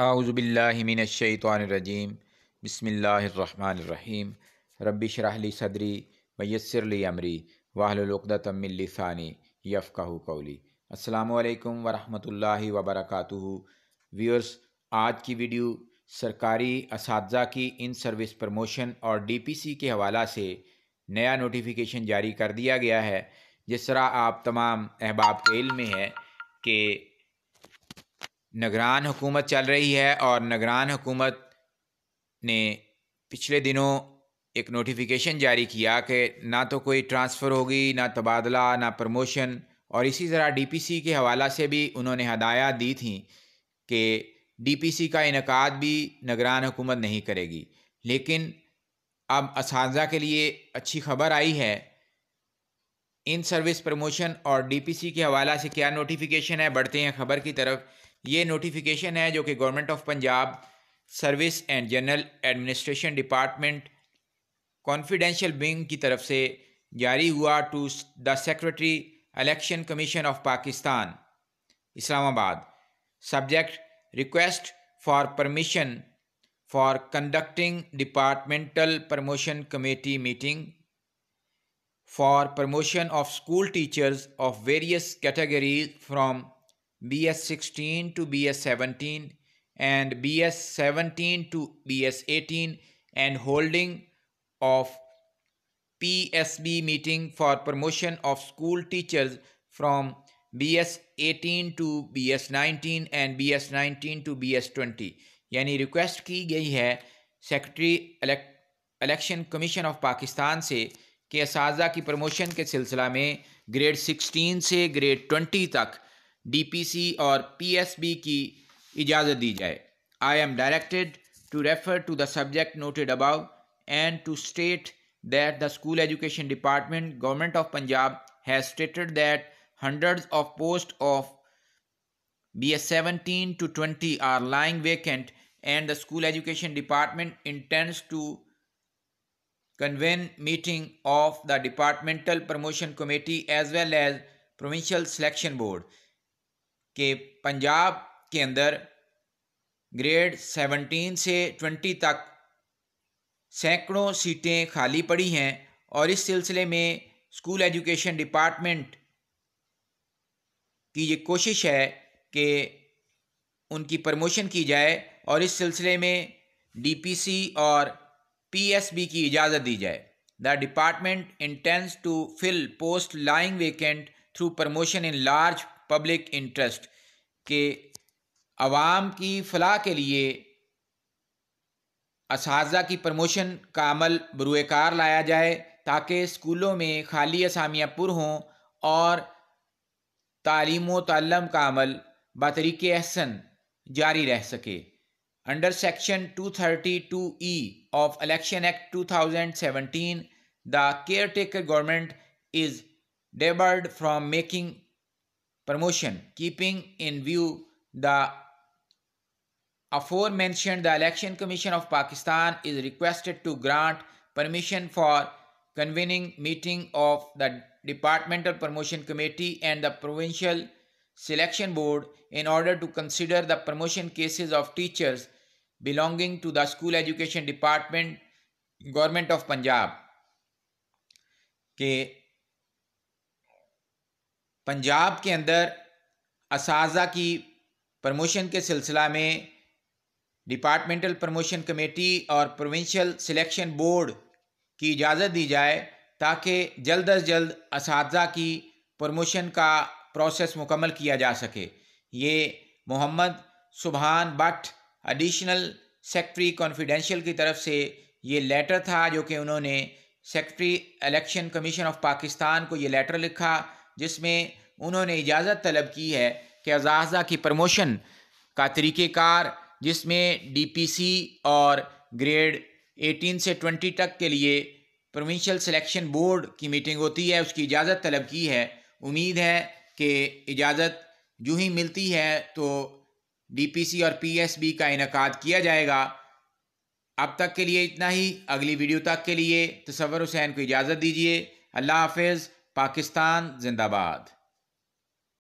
आउज़बिल्लिमिनशैतरजीम बसमीम रबी शराहली सदरी मैसरली अमरी वाहलुकदतमिलसानी यफ़ाह कौली असलकम वरहमल वबरक व्यूअर्स आज की वीडियो सरकारी इस की इन सर्विस प्रमोशन और डी पी सी के हवाला से नया नोटिफिकेशन जारी कर दिया गया है जिस तरह आप तमाम अहबाब के इल्म में है कि नगरान हुकूमत चल रही है और नगरान हुकूमत ने पिछले दिनों एक नोटिफिकेशन जारी किया कि ना तो कोई ट्रांसफ़र होगी ना तबादला ना प्रमोशन और इसी तरह डीपीसी के हवाला से भी उन्होंने हदायत दी थी कि डीपीसी का इनका भी नगरान हुकूमत नहीं करेगी लेकिन अब इस के लिए अच्छी खबर आई है इन सर्विस प्रमोशन और डीपीसी के हवाला से क्या नोटिफिकेशन है बढ़ते हैं खबर की तरफ ये नोटिफिकेशन है जो कि government of Punjab service and general administration department confidential wing की तरफ से जारी हुआ to the secretary election commission of Pakistan Islamabad subject request for permission for conducting departmental promotion committee meeting for promotion of school teachers of various categories from BS16 to BS17 and BS17 to BS18 and holding of PSB meeting for promotion of school teachers from BS18 to BS19 and BS19 to BS20 यानी request की गई है secretary election commission of Pakistan से कि इस की promotion के सिलसिला में ग्रेड 16 से ग्रेड 20 तक डीपीसी और पीएसबी की इजाज़त दी जाए I am directed to refer to the subject noted above and to state that the school education department government of Punjab has stated that hundred of post of B S seventeen to twenty are lying vacant and the school education department intends to convene meeting of the departmental promotion committee as well as provincial selection board कि पंजाब के अंदर grade 17 से 20 तक सैकड़ों सीटें खाली पड़ी हैं और इस सिलसिले में स्कूल एजुकेशन डिपार्टमेंट की ये कोशिश है कि उनकी प्रमोशन की जाए और इस सिलसिले में डीपीसी और पीएसबी की इजाज़त दी जाए the department intends to fill post lying vacant through promotion in large public interest के आवाम की फलाह के लिए इस की प्रमोशन का अमल बरूकार लाया जाए ताकि स्कूलों में खाली असामियाँ पुर हों और तलीम व तलम का अमल बतरीक अहसन जारी रह सके under section 232 E of election act 2017 the caretaker government is debarred from making promotion, keeping in view the aforementioned the Election Commission of Pakistan is requested to grant permission for convening meeting of the Departmental Promotion Committee and the Provincial Selection Board in order to consider the promotion cases of teachers belonging to the School Education Department, Government of Punjab. के पंजाब के अंदर इस की promotion के सिलसिला में departmental promotion committee और provincial selection board की इजाज़त दी जाए ताकि जल्द अज जल्द इस की प्रमोशन का प्रोसेस मुकम्मल किया जा सके ये मोहम्मद सुबहान भट्ट एडिशनल सेक्रेटरी कॉन्फिडेंशियल की तरफ से ये लेटर था जो कि उन्होंने secretary election commission of Pakistan को ये लेटर लिखा जिसमें उन्होंने इजाज़त तलब की है कि अजाजा की प्रमोशन का तरीक़ेकार जिसमें डीपीसी और ग्रेड 18 से 20 तक के लिए प्रोविंशियल सिलेक्शन बोर्ड की मीटिंग होती है उसकी इजाज़त तलब की है उम्मीद है कि इजाज़त जो ही मिलती है तो डीपीसी और पीएसबी का इनका किया जाएगा अब तक के लिए इतना ही अगली वीडियो तक के लिए तसवर हुसैन को इजाज़त दीजिए अल्लाह हाफिज़ पाकिस्तान जिंदाबाद